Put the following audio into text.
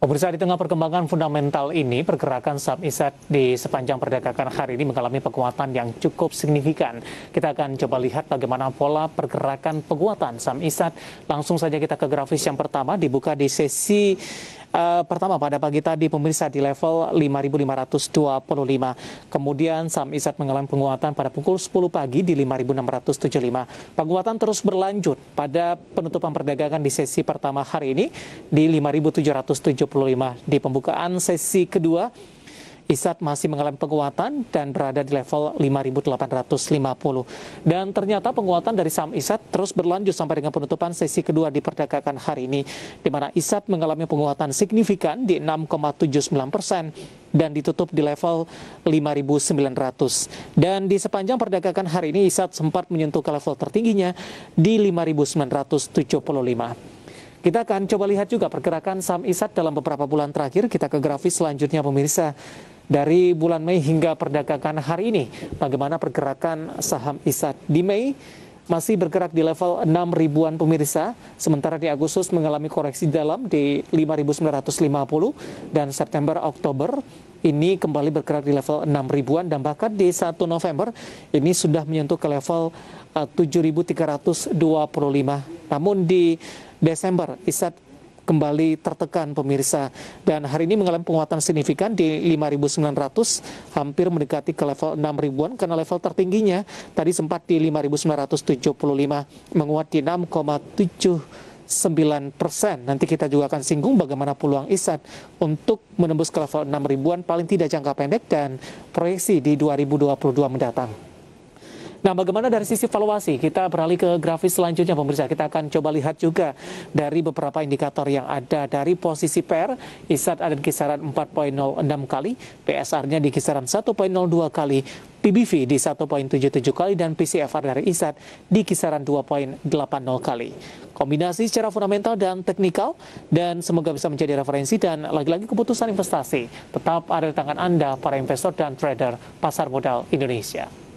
Oh, pemirsa di tengah perkembangan fundamental ini, pergerakan saham ISAD di sepanjang perdagangan hari ini mengalami penguatan yang cukup signifikan. Kita akan coba lihat bagaimana pola pergerakan penguatan saham ISAD. Langsung saja kita ke grafis yang pertama dibuka di sesi Eh, pertama pada pagi tadi pemirsa di level 5.525. Kemudian saham ISAT mengalami penguatan pada pukul 10 pagi di 5.675. Penguatan terus berlanjut pada penutupan perdagangan di sesi pertama hari ini di 5.775. Di pembukaan sesi kedua ISAT masih mengalami penguatan dan berada di level 5.850. Dan ternyata penguatan dari saham ISAT terus berlanjut sampai dengan penutupan sesi kedua perdagangan hari ini, di mana ISAT mengalami penguatan signifikan di 6,79 persen dan ditutup di level 5.900. Dan di sepanjang perdagangan hari ini ISAT sempat menyentuh ke level tertingginya di 5.975. Kita akan coba lihat juga pergerakan saham ISAT dalam beberapa bulan terakhir. Kita ke grafis selanjutnya pemirsa dari bulan Mei hingga perdagangan hari ini. Bagaimana pergerakan saham ISAT di Mei? masih bergerak di level 6 ribuan pemirsa, sementara di Agustus mengalami koreksi dalam di 5.950 dan September Oktober ini kembali bergerak di level 6 ribuan dan bahkan di 1 November ini sudah menyentuh ke level 7.325. Eh, Namun di Desember ISAT kembali tertekan pemirsa dan hari ini mengalami penguatan signifikan di 5.900 hampir mendekati ke level 6 an karena level tertingginya tadi sempat di 5.975 menguat di 6,79 persen. Nanti kita juga akan singgung bagaimana peluang ISAT untuk menembus ke level 6 an paling tidak jangka pendek dan proyeksi di 2022 mendatang. Nah, bagaimana dari sisi valuasi? Kita beralih ke grafis selanjutnya, pemirsa. Kita akan coba lihat juga dari beberapa indikator yang ada. Dari posisi PER, ISAT ada di kisaran 4.06 kali, PSR-nya di kisaran 1.02 kali, PBV di 1.77 kali, dan PCFR dari ISAT di kisaran 2.80 kali. Kombinasi secara fundamental dan teknikal, dan semoga bisa menjadi referensi dan lagi-lagi keputusan investasi. Tetap ada di tangan Anda, para investor dan trader pasar modal Indonesia.